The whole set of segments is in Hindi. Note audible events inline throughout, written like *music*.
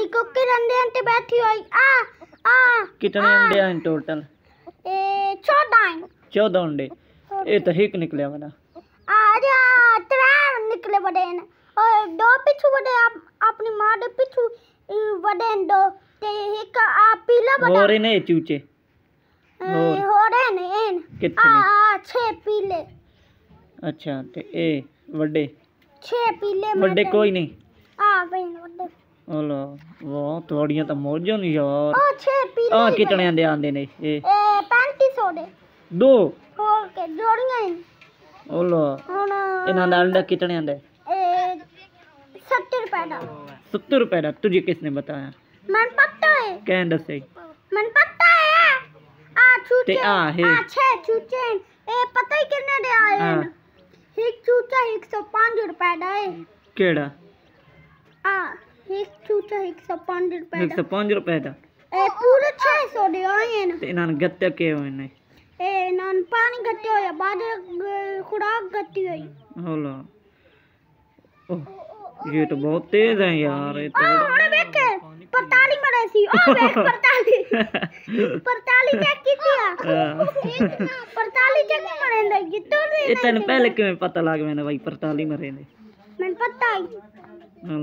को के अंडे अंडे बैठी हुई आ आ कितने अंडे हैं टोटल ए 14 14 अंडे ए तो हिक निकले बना अरे त्रै निकले बड़े ने और दो पिछु बड़े आप अपनी मां दे पिछु बड़े दो ते हिक आ पीला बड़ा और ने चूचे और हो रहे ने इन कितने आ छह पीले अच्छा ते ए बड़े छह पीले बड़े कोई नहीं आ बड़े ਹਲੋ ਵਾਹ ਤੁਹਾਡੀਆਂ ਤਾਂ ਮੌਜਾਂ ਨਹੀਂ ਯਾਰ ਉਹ ਛੇ ਪੀਲੇ ਆ ਕਿਤਣਿਆਂ ਦੇ ਆਂਦੇ ਨੇ ਇਹ ਇਹ 3500 ਦੇ ਦੋ ਹੋਰ ਕੇ ਜੋੜੀਆਂ ਹੀ ਹਲੋ ਹੁਣ ਇਹਨਾਂ ਦਾ ਅੰਡਾ ਕਿਤਣਿਆਂ ਦਾ ਇਹ 70 ਰੁਪਏ ਦਾ 70 रुपए ਦਾ ਤੁਝੇ ਕਿਸ ਨੇ ਬਤਾਇਆ ਮਨ ਪਤਾ ਹੈ ਕਹਿੰ ਦੱਸੇ ਮਨ ਪਤਾ ਹੈ ਆ ਚੂਚੇ ਤੇ ਆ ਹੈ ਆ ਛੇ ਚੂਚੇ ਇਹ ਪਤਾ ਹੀ ਕਿੰਨੇ ਦੇ ਆਏ ਹਨ ਇੱਕ ਚੂਚਾ 105 ਰੁਪਏ ਦਾ ਹੈ ਕਿਹੜਾ ਆ एक चूचा एक सौ पांच एक सौ पांच ए पूरे 600 ਦੇ ਆਏ ਨੇ ਤੇ ਇਹਨਾਂ ਨੂੰ ਗੱਤੇ ਕੇ ਹੋਏ ਨੇ ए ਇਹਨਾਂ ਨੂੰ ਪਾਣੀ ਗੱਤੇ ਹੋਇਆ ਬਾਦਰ ਖੁਰਾਕ ਗੱਤੀ ਹੋਈ ਹੋਲਾ ओह ये तो बहुत तेज है यार ये तो हमने देखे परताली मरे सी ओ परताली *laughs* परताली चेक की परताली चेक मरे ने ये इतने पहले के में पता लग मैंने भाई परताली मरे ने मैंने पता ही हां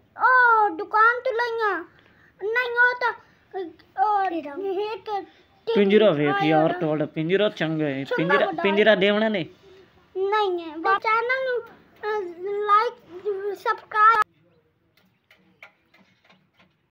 दुकान तो लाइया नहीं हो तो और एक तो पिंजरा देख यार तोड़ा पिंजरा चंगा है पिंजरा पिंजरा देवना नहीं नहीं है चैनल लाइक सब्सक्राइब